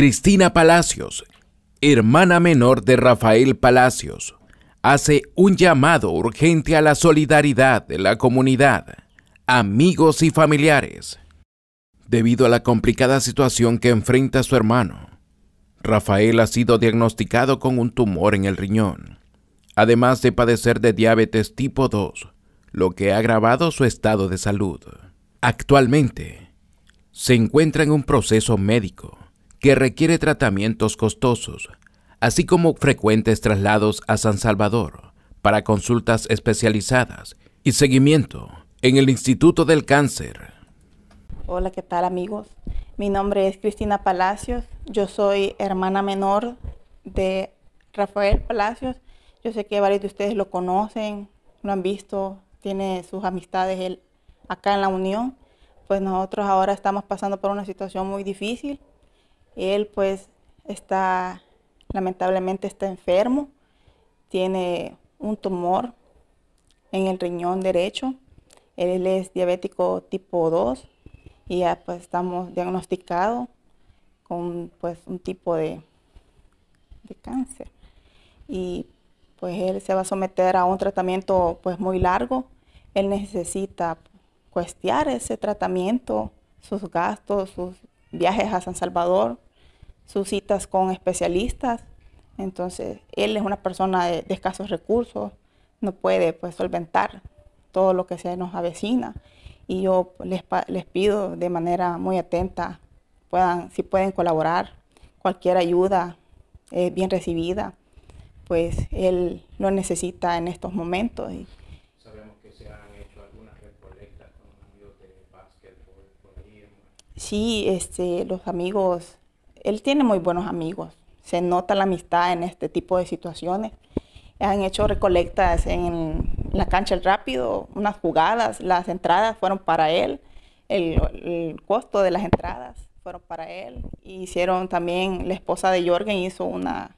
Cristina Palacios, hermana menor de Rafael Palacios, hace un llamado urgente a la solidaridad de la comunidad, amigos y familiares, debido a la complicada situación que enfrenta su hermano. Rafael ha sido diagnosticado con un tumor en el riñón, además de padecer de diabetes tipo 2, lo que ha agravado su estado de salud. Actualmente, se encuentra en un proceso médico que requiere tratamientos costosos, así como frecuentes traslados a San Salvador para consultas especializadas y seguimiento en el Instituto del Cáncer. Hola, ¿qué tal amigos? Mi nombre es Cristina Palacios, yo soy hermana menor de Rafael Palacios. Yo sé que varios de ustedes lo conocen, lo han visto, tiene sus amistades él acá en la Unión. Pues nosotros ahora estamos pasando por una situación muy difícil él pues está, lamentablemente está enfermo, tiene un tumor en el riñón derecho, él es diabético tipo 2 y ya pues estamos diagnosticados con pues un tipo de, de cáncer. Y pues él se va a someter a un tratamiento pues muy largo. Él necesita cuestionar ese tratamiento, sus gastos, sus viajes a San Salvador, sus citas con especialistas. Entonces, él es una persona de, escasos recursos, no puede pues, solventar todo lo que se nos avecina. Y yo les, pido de manera muy atenta, puedan, si pueden colaborar, cualquier ayuda eh, bien recibida, pues él lo necesita en estos momentos. Y, Sabemos que se han hecho algunas recolectas con amigos de por ahí. Sí, este, los amigos él tiene muy buenos amigos. Se nota la amistad en este tipo de situaciones. Han hecho recolectas en la cancha el rápido, unas jugadas, las entradas fueron para él, el, costo de las entradas fueron para él. hicieron también, la esposa de Jorgen hizo una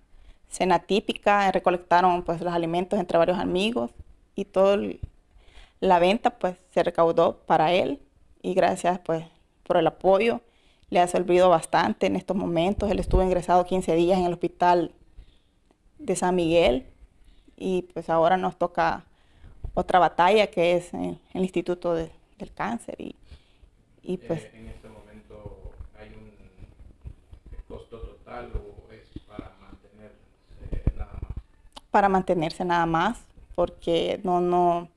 cena típica, recolectaron pues los alimentos entre varios amigos y toda la venta pues se recaudó para él y gracias pues por el apoyo le ha servido bastante en estos momentos. Él estuvo ingresado 15 días en el hospital de San Miguel y pues ahora nos toca otra batalla que es el, el Instituto del Cáncer. Y, y eh, pues... ¿En este momento hay un costo total o es para mantenerse nada más? Para mantenerse nada más, porque no, no,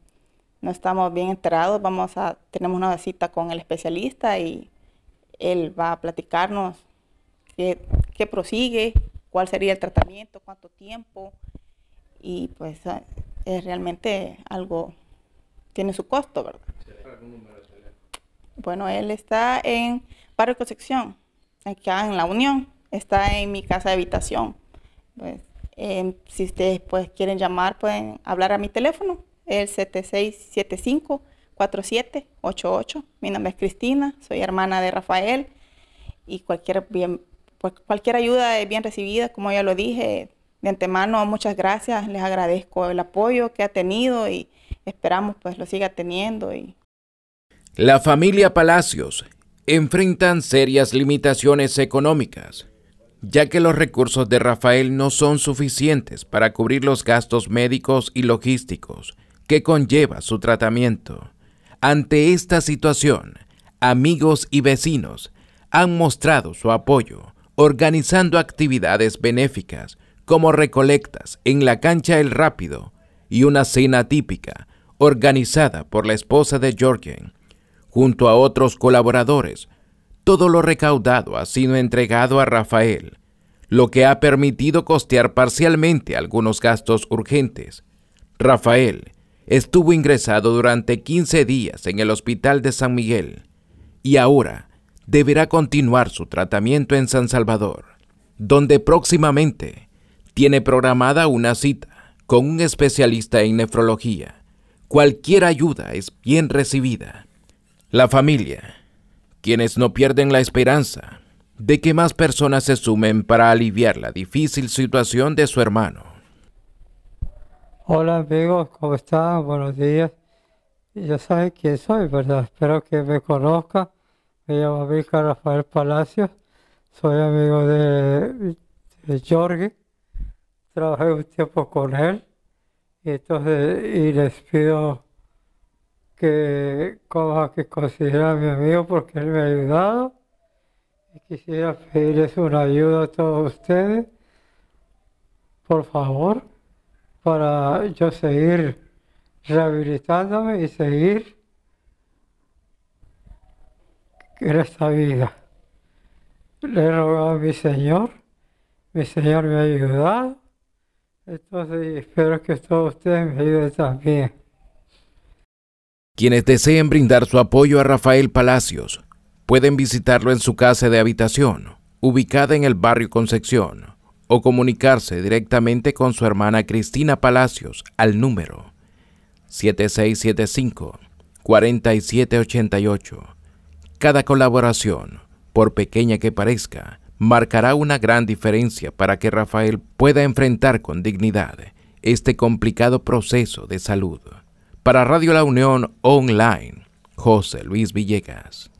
estamos bien enterados. Vamos a, tenemos una cita con el especialista y él va a platicarnos qué, prosigue, cuál sería el tratamiento, cuánto tiempo, y pues ah, es realmente algo, tiene su costo, ¿verdad? Bueno, él está en Barrio Concepción, acá en La Unión, está en mi casa de habitación. Pues, em, si ustedes pues quieren llamar, pueden hablar a mi teléfono, el 7675 4788. Mi nombre es Cristina, soy hermana de Rafael y cualquier, bien, pues, cualquier ayuda es bien recibida, como ya lo dije. De antemano, muchas gracias, les agradezco el apoyo que ha tenido y esperamos pues lo siga teniendo. Y... La familia Palacios enfrentan serias limitaciones económicas, ya que los recursos de Rafael no son suficientes para cubrir los gastos médicos y logísticos que conlleva su tratamiento. Ante esta situación, amigos y vecinos han mostrado su apoyo organizando actividades benéficas como recolectas en la cancha El Rápido y una cena típica organizada por la esposa de Jorgen, junto a otros colaboradores. Todo lo recaudado ha sido entregado a Rafael, lo que ha permitido costear parcialmente algunos gastos urgentes. Rafael estuvo ingresado durante 15 días en el Hospital de San Miguel y ahora deberá continuar su tratamiento en San Salvador, donde próximamente tiene programada una cita con un especialista en nefrología. Cualquier ayuda es bien recibida. La familia, quienes no pierden la esperanza de que más personas se sumen para aliviar la difícil situación de su hermano. Hola amigos, ¿cómo están? Buenos días. Ya saben quién soy, ¿verdad? Espero que me conozcan. Me llamo Mica Rafael Palacios. Soy amigo de, Jorge. Trabajé un tiempo con él. Y entonces y les pido que, como que considera a mi amigo porque él me ha ayudado. Y quisiera pedirles una ayuda a todos ustedes. Por favor para yo seguir rehabilitándome y seguir en esta vida. Le he rogado a mi Señor, mi Señor me ha ayudado, entonces espero que todos ustedes me ayuden también. Quienes deseen brindar su apoyo a Rafael Palacios pueden visitarlo en su casa de habitación, ubicada en el barrio Concepción o comunicarse directamente con su hermana Cristina Palacios al número 7675-4788. Cada colaboración, por pequeña que parezca, marcará una gran diferencia para que Rafael pueda enfrentar con dignidad este complicado proceso de salud. Para Radio La Unión Online, José Luis Villegas.